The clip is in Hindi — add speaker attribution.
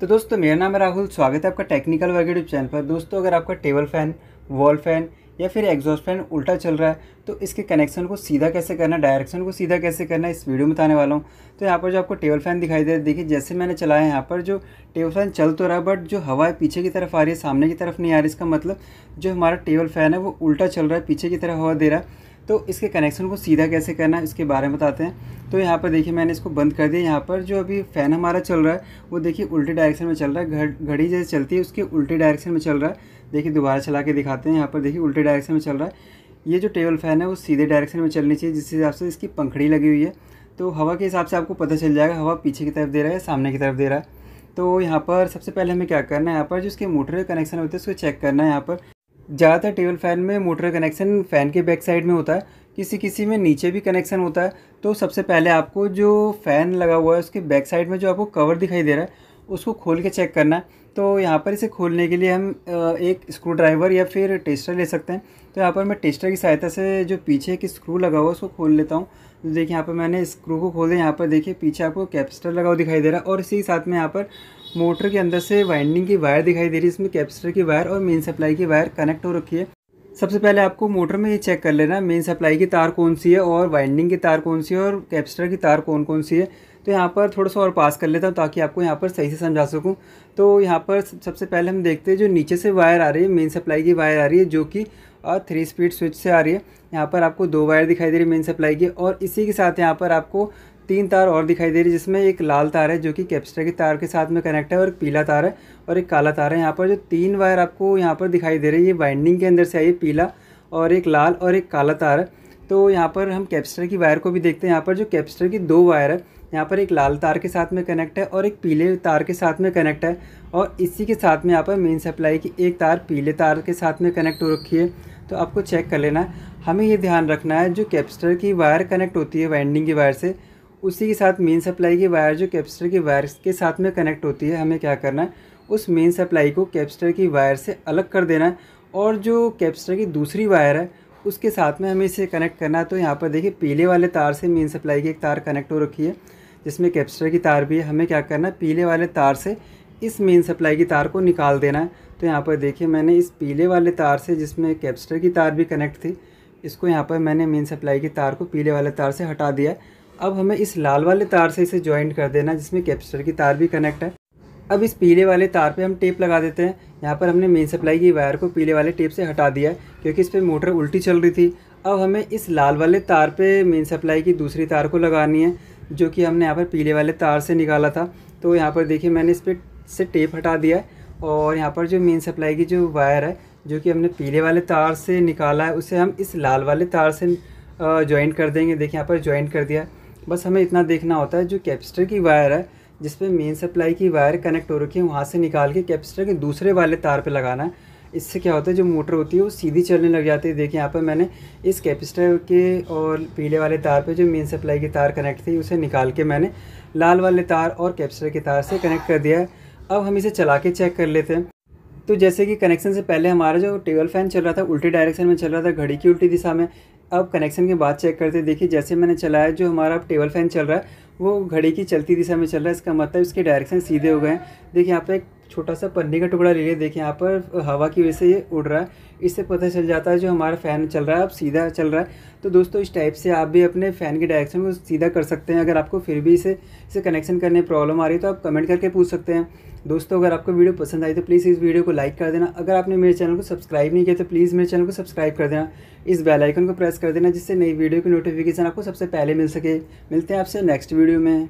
Speaker 1: तो दोस्तों मेरा नाम है राहुल स्वागत है आपका टेक्निकल वर्क यूट्यूब चैनल पर दोस्तों अगर आपका टेबल फैन वॉल फैन या फिर एग्जॉस्ट फैन उल्टा चल रहा है तो इसके कनेक्शन को सीधा कैसे करना डायरेक्शन को सीधा कैसे करना इस वीडियो में बताने वाला हूँ तो यहाँ पर जो आपको टेबल फैन दिखाई दे रहा है देखिए जैसे मैंने चलाया है यहाँ पर जो टेबल फैन चल तो रहा है बट जो हवा है पीछे की तरफ आ रही है सामने की तरफ नहीं आ रही इसका मतलब जो हमारा टेबल फैन है वो उल्टा चल रहा है पीछे की तरफ हवा दे रहा है तो इसके कनेक्शन को सीधा कैसे करना है इसके बारे में बताते हैं तो यहाँ पर देखिए मैंने इसको बंद कर दिया यहाँ पर जो अभी फ़ैन हमारा चल रहा है वो देखिए उल्टे डायरेक्शन में चल रहा है घड़ घड़ी जैसे चलती है उसके उल्टे डायरेक्शन में चल रहा है देखिए दोबारा चला के दिखाते हैं यहाँ पर देखिए उल्टे डायरेक्शन में चल रहा है ये जो टेबल फ़ैन है वो सीधे डायरेक्शन में चलनी चाहिए जिस हिसाब से इसकी पंखड़ी लगी हुई है तो हवा के हिसाब से आपको पता चल जाएगा हवा पीछे की तरफ दे रहा है सामने की तरफ दे रहा है तो यहाँ पर सबसे पहले हमें क्या करना है यहाँ पर जो इसके मोटर कनेक्शन होते हैं उसको चेक करना है यहाँ पर ज़्यादातर टेबल फैन में मोटर कनेक्शन फ़ैन के बैक साइड में होता है किसी किसी में नीचे भी कनेक्शन होता है तो सबसे पहले आपको जो फ़ैन लगा हुआ है उसके बैक साइड में जो आपको कवर दिखाई दे रहा है उसको खोल के चेक करना है तो यहाँ पर इसे खोलने के लिए हम एक स्क्रू ड्राइवर या फिर टेस्टर ले सकते हैं तो यहाँ पर मैं टेस्टर की सहायता से जो पीछे एक स्क्रू लगा हुआ है उसको खोल लेता हूँ देखिए यहाँ पर मैंने स्क्रू को खोल दिया यहाँ पर देखिए पीछे आपको कैपेसिटर लगा हुआ दिखाई दे रहा है और इसी के साथ में यहाँ पर मोटर के अंदर से वाइंडिंग की वायर दिखाई दे रही है इसमें कैपेसिटर की वायर और मेन सप्लाई की वायर कनेक्ट हो रखी है सबसे पहले आपको मोटर में ये चेक कर लेना मेन सप्लाई की तार कौन सी है और वाइंडिंग की तार कौन सी है और कैपेसिटर की तार कौन कौन सी है तो यहाँ पर थोड़ा सा और पास कर लेता हूँ ताकि आपको यहाँ पर सही से समझा सकूँ तो यहाँ पर सबसे पहले हम देखते हैं जो नीचे से वायर आ रही है मेन सप्लाई की वायर आ रही है जो कि थ्री स्पीड स्विच से आ रही है यहाँ पर आपको दो वायर दिखाई दे रही है मेन सप्लाई की और इसी के साथ यहाँ पर आपको तीन तार और दिखाई दे रही है जिसमें एक लाल तार है जो कि कैपेसिटर के तार के साथ में कनेक्ट है और एक पीला तार है और एक काला तार है यहाँ पर जो तीन वायर आपको यहाँ पर दिखाई दे रही है ये वाइंडिंग के अंदर से आई है पीला और एक लाल और एक काला तार है तो यहाँ पर हम कैपेसिटर की वायर को भी देखते हैं यहाँ पर जो कैपेसिटर की दो वायर है यहाँ पर एक लाल तार के साथ में कनेक्ट है और एक पीले तार के साथ में कनेक्ट है और इसी के साथ में यहाँ पर मेन सप्लाई की एक तार पीले तार के साथ में कनेक्ट हो रखी है तो आपको चेक कर लेना है हमें ये ध्यान रखना है जो कैपेसिटर की वायर कनेक्ट होती है वाइंडिंग की वायर से उसी के साथ मेन सप्लाई की वायर जो कैपेसिटर की वायर के साथ में कनेक्ट होती है हमें क्या करना है उस मेन सप्लाई को कैपेसिटर की वायर से अलग कर देना है और जो कैपेसिटर की दूसरी वायर है उसके साथ में हमें इसे कनेक्ट करना है तो यहाँ पर देखिए पीले वाले तार से मेन सप्लाई की एक तार कनेक्ट हो रखी है जिसमें कैपेसिटर की तार भी है हमें क्या करना है पीले वाले तार से इस मेन सप्लाई की तार को निकाल देना है तो यहाँ पर देखिए मैंने इस पीले वाले तार से जिसमें कैपेसिटर की तार भी कनेक्ट थी इसको यहाँ पर मैंने मेन सप्लाई की तार को पीले वाले तार से हटा दिया अब हमें इस लाल वाले तार से इसे ज्वाइंट कर देना जिसमें कैपेसिटर की तार भी कनेक्ट है अब इस पीले वाले तार पे हम टेप लगा देते हैं यहाँ पर हमने मेन सप्लाई की वायर को पीले वाले टेप से हटा दिया क्योंकि इस पर मोटर उल्टी चल रही थी अब हमें इस लाल वाले तार पे मेन सप्लाई की दूसरी तार को लगानी है जो कि हमने यहाँ पर पीले वाले तार से निकाला था तो यहाँ पर देखिए मैंने इस पर से टेप हटा दिया है और यहाँ पर जो मेन सप्लाई की जो वायर है जो कि हमने पीले वाले तार से निकाला है उसे हम इस लाल वाले तार से जॉइंट कर देंगे देखिए यहाँ पर ज्वाइंट कर दिया बस हमें इतना देखना होता है जो कैपेसिटर की वायर है जिस पर मेन सप्लाई की वायर कनेक्ट हो रखी है वहाँ से निकाल के कैपेसिटर के दूसरे वाले तार पे लगाना है इससे क्या होता है जो मोटर होती है वो सीधी चलने लग जाती है देखिए यहाँ पर मैंने इस कैपेसिटर के और पीले वाले तार पे जो मेन सप्लाई की तार कनेक्ट थी उसे निकाल के मैंने लाल वाले तार और कैपेसिटर के तार से कनेक्ट कर दिया है अब हम इसे चला के चेक कर लेते हैं तो जैसे कि कनेक्शन से पहले हमारा जो टेबल फैन चल रहा था उल्टी डायरेक्शन में चल रहा था घड़ी की उल्टी दिशा में अब कनेक्शन के बाद चेक करते देखिए जैसे मैंने चलाया जो हमारा अब टेबल फैन चल रहा है वो घड़ी की चलती दिशा में चल रहा है इसका मतलब इसके डायरेक्शन सीधे हो गए हैं देखिए यहाँ पे एक छोटा सा पन्नी का टुकड़ा ले लिया देखिए यहाँ पर हवा की वजह से ये उड़ रहा है इससे पता चल जाता है जो हमारा फ़ैन चल रहा है अब सीधा चल रहा है तो दोस्तों इस टाइप से आप भी अपने फ़ैन के डायरेक्शन को सीधा कर सकते हैं अगर आपको फिर भी इसे इसे कनेक्शन करने प्रॉब्लम आ रही है तो आप कमेंट करके पूछ सकते हैं दोस्तों अगर आपको वीडियो पसंद आई तो प्लीज़ इस वीडियो को लाइक कर देना अगर आपने मेरे चैनल को सब्सक्राइब नहीं किया तो प्लीज़ मेरे चैनल को सब्सक्राइब कर देना इस बेल आइकन को प्रेस कर देना जिससे नई वीडियो की नोटिफिकेशन आपको सबसे पहले मिल सके मिलते हैं आपसे नेक्स्ट वीडियो में